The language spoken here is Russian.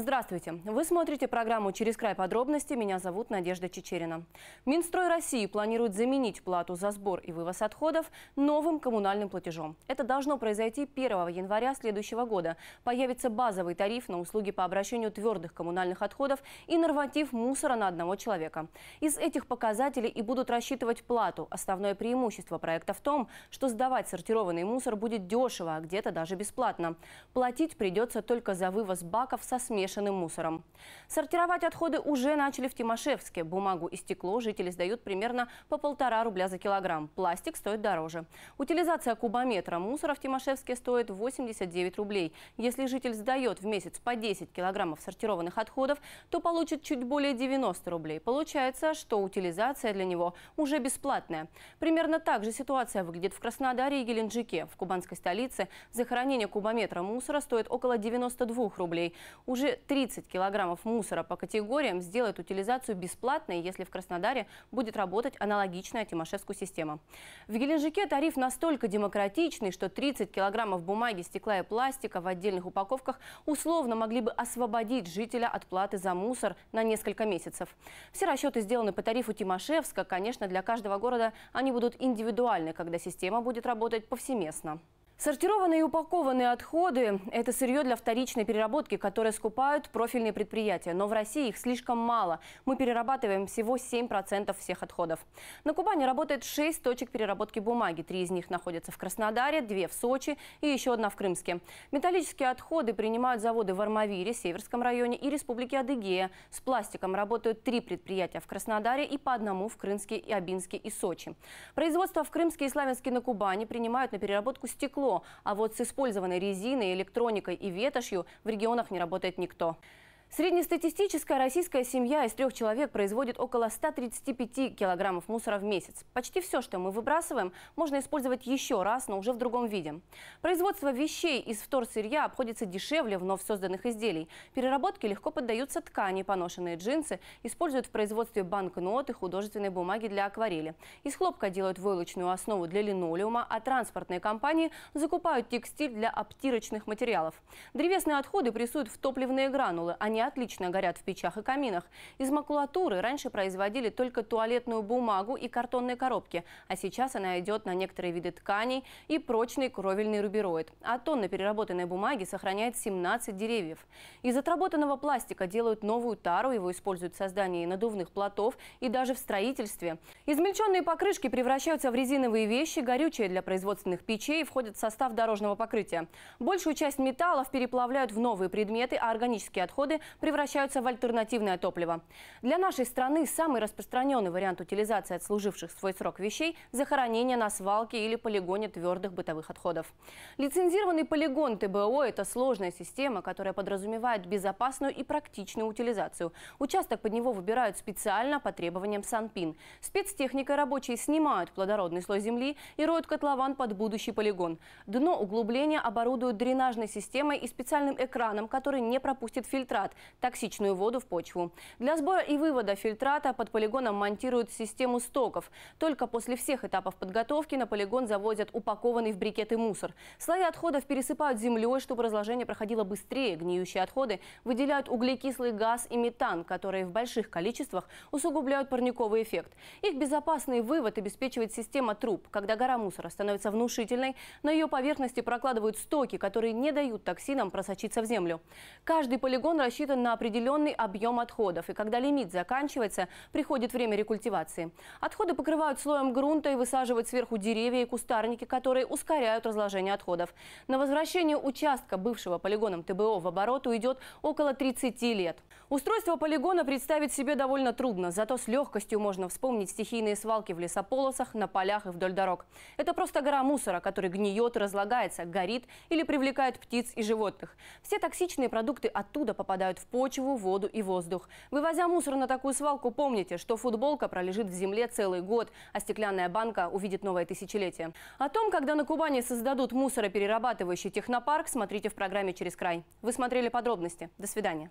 Здравствуйте! Вы смотрите программу «Через край подробности». Меня зовут Надежда Чечерина. Минстрой России планирует заменить плату за сбор и вывоз отходов новым коммунальным платежом. Это должно произойти 1 января следующего года. Появится базовый тариф на услуги по обращению твердых коммунальных отходов и норматив мусора на одного человека. Из этих показателей и будут рассчитывать плату. Основное преимущество проекта в том, что сдавать сортированный мусор будет дешево, а где-то даже бесплатно. Платить придется только за вывоз баков со смешанными перемешанным мусором. Сортировать отходы уже начали в Тимошевске. Бумагу и стекло жители сдают примерно по полтора рубля за килограмм. Пластик стоит дороже. Утилизация кубометра мусора в Тимошевске стоит 89 рублей. Если житель сдает в месяц по 10 килограммов сортированных отходов, то получит чуть более 90 рублей. Получается, что утилизация для него уже бесплатная. Примерно так же ситуация выглядит в Краснодаре и Геленджике. В кубанской столице захоронение кубометра мусора стоит около 92 рублей. Уже 30 килограммов мусора по категориям сделают утилизацию бесплатной, если в Краснодаре будет работать аналогичная Тимошевскую система. В Геленджике тариф настолько демократичный, что 30 килограммов бумаги, стекла и пластика в отдельных упаковках условно могли бы освободить жителя от платы за мусор на несколько месяцев. Все расчеты сделаны по тарифу Тимошевска. Конечно, для каждого города они будут индивидуальны, когда система будет работать повсеместно. Сортированные и упакованные отходы – это сырье для вторичной переработки, которое скупают профильные предприятия. Но в России их слишком мало. Мы перерабатываем всего 7% всех отходов. На Кубани работает 6 точек переработки бумаги. Три из них находятся в Краснодаре, две в Сочи и еще одна в Крымске. Металлические отходы принимают заводы в Армавире, Северском районе и Республике Адыгея. С пластиком работают три предприятия в Краснодаре и по одному в Крымске, и Абинске и Сочи. Производство в Крымске и Славянске на Кубани принимают на переработку стекло а вот с использованной резиной, электроникой и ветошью в регионах не работает никто. Среднестатистическая российская семья из трех человек производит около 135 килограммов мусора в месяц. Почти все, что мы выбрасываем, можно использовать еще раз, но уже в другом виде. Производство вещей из вторсырья обходится дешевле вновь созданных изделий. Переработке легко поддаются ткани, поношенные джинсы, используют в производстве банкнот и художественной бумаги для акварели. Из хлопка делают войлочную основу для линолеума, а транспортные компании закупают текстиль для обтирочных материалов. Древесные отходы прессуют в топливные гранулы, они а отлично горят в печах и каминах. Из макулатуры раньше производили только туалетную бумагу и картонные коробки, а сейчас она идет на некоторые виды тканей и прочный кровельный рубероид. А тонна переработанной бумаги сохраняет 17 деревьев. Из отработанного пластика делают новую тару, его используют в создании надувных платов и даже в строительстве. Измельченные покрышки превращаются в резиновые вещи, горючие для производственных печей входят в состав дорожного покрытия. Большую часть металлов переплавляют в новые предметы, а органические отходы превращаются в альтернативное топливо. Для нашей страны самый распространенный вариант утилизации отслуживших свой срок вещей – захоронение на свалке или полигоне твердых бытовых отходов. Лицензированный полигон ТБО – это сложная система, которая подразумевает безопасную и практичную утилизацию. Участок под него выбирают специально по требованиям Санпин. Спецтехника рабочие снимают плодородный слой земли и роют котлован под будущий полигон. Дно углубления оборудуют дренажной системой и специальным экраном, который не пропустит фильтрат, токсичную воду в почву. Для сбора и вывода фильтрата под полигоном монтируют систему стоков. Только после всех этапов подготовки на полигон завозят упакованный в брикеты мусор. Слои отходов пересыпают землей, чтобы разложение проходило быстрее. Гниющие отходы выделяют углекислый газ и метан, которые в больших количествах усугубляют парниковый эффект. Их безопасный вывод обеспечивает система труб. Когда гора мусора становится внушительной, на ее поверхности прокладывают стоки, которые не дают токсинам просочиться в землю. Каждый полигон рассчитан рассчитан на определенный объем отходов, и когда лимит заканчивается, приходит время рекультивации. Отходы покрывают слоем грунта и высаживают сверху деревья и кустарники, которые ускоряют разложение отходов. На возвращение участка, бывшего полигоном ТБО, в оборот уйдет около 30 лет. Устройство полигона представить себе довольно трудно, зато с легкостью можно вспомнить стихийные свалки в лесополосах, на полях и вдоль дорог. Это просто гора мусора, который гниет, разлагается, горит или привлекает птиц и животных. Все токсичные продукты оттуда попадают в почву, воду и воздух. Вывозя мусор на такую свалку, помните, что футболка пролежит в земле целый год, а стеклянная банка увидит новое тысячелетие. О том, когда на Кубани создадут мусороперерабатывающий технопарк, смотрите в программе «Через край». Вы смотрели подробности. До свидания.